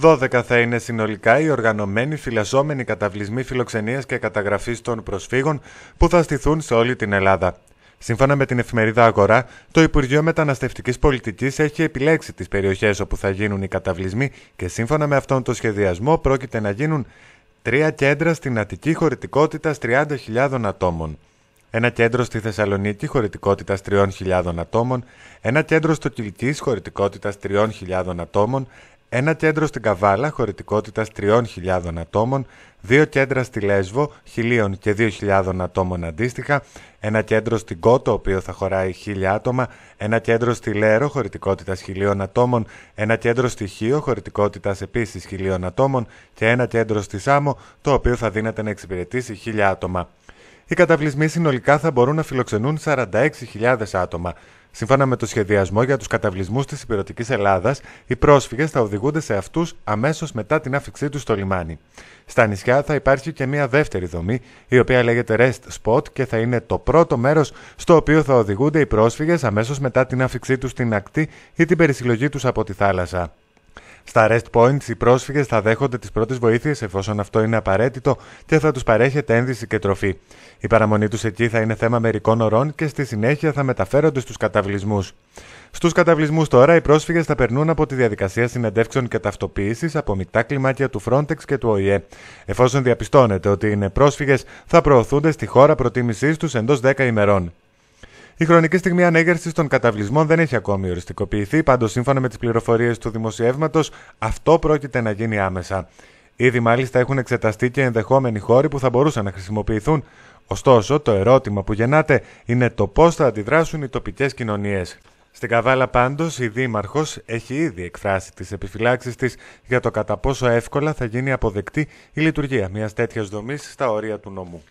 12 θα είναι συνολικά οι οργανωμένοι φυλασσόμενοι καταβλισμοί φιλοξενίας και καταγραφής των προσφύγων που θα στηθούν σε όλη την Ελλάδα. Σύμφωνα με την εφημερίδα Αγορά, το Υπουργείο Μεταναστευτικής Πολιτικής έχει επιλέξει τις περιοχές όπου θα γίνουν οι καταβλισμοί και σύμφωνα με αυτόν τον σχεδιασμό πρόκειται να γίνουν τρία κέντρα στην Αττική χωρητικότητας 30.000 ατόμων. Ένα κέντρο στη Θεσσαλονίκη χωρητικότητας 3.000 ατόμων, ένα κέντρο στο Κιλκής χωρητικότητα 3.000 ατόμων, ένα κέντρο στην Καβάλα χωρητικότητας 3.000 ατόμων, δύο κέντρα στη Λέσβο 1.000 και 2.000 ατόμων αντίστοιχα, ένα κέντρο στην κότο το οποίος θα χωράει 1.000 άτομα, ένα κέντρο στη Λέρο χωρητικότητας 1.000 ατόμων, ένα κέντρο στη Χίο χωρητικότητας επίσης 1.000 ατόμων και ένα κέντρο στη Σάμο, το οποίο θα δύναται να εξυπηρετήσει 1.000 άτομα. Οι καταβλισμοί συνολικά θα μπορούν να φιλοξενούν 46.000 άτομα. Σύμφωνα με το σχεδιασμό για τους καταβλισμούς της υπηρετικής Ελλάδας, οι πρόσφυγες θα οδηγούνται σε αυτούς αμέσως μετά την άφηξή τους στο λιμάνι. Στα νησιά θα υπάρχει και μια δεύτερη δομή, η οποία λέγεται Rest Spot και θα είναι το πρώτο μέρος στο οποίο θα οδηγούνται οι πρόσφυγες αμέσως μετά την άφηξή τους στην ακτή ή την περισυλλογή τους από τη θάλασσα. Στα rest points οι πρόσφυγες θα δέχονται τις πρώτες βοήθειες εφόσον αυτό είναι απαραίτητο και θα τους παρέχεται ένδυση και τροφή. Η παραμονή τους εκεί θα είναι θέμα μερικών ωρών και στη συνέχεια θα μεταφέρονται στους καταβλισμούς. Στους καταβλισμούς τώρα, οι πρόσφυγες θα περνούν από τη διαδικασία συνεντεύξεων και ταυτοποίησης από μεικτά κλιμάκια του Frontex και του ΟΗΕ. Εφόσον διαπιστώνεται ότι είναι πρόσφυγες, θα προωθούνται στη χώρα προτίμησής τους εντός 10 ημερών. Η χρονική στιγμή ανέγερσης των καταβλισμών δεν έχει ακόμη οριστικοποιηθεί, πάντως σύμφωνα με τις πληροφορίες του δημοσιεύματος, αυτό πρόκειται να γίνει άμεσα. Ήδη μάλιστα έχουν εξεταστεί και ενδεχόμενοι χώροι που θα μπορούσαν να χρησιμοποιηθούν. Ωστόσο, το ερώτημα που γεννάται είναι το πώς θα αντιδράσουν οι τοπικές κοινωνίες. Στην Καβάλα, πάντως, η Δήμαρχος έχει ήδη εκφράσει τις επιφυλάξεις της για το κατά πόσο εύκολα θα γίνει αποδεκτή η λειτουργία μιας τέτοιας δομής στα όρια του νομού.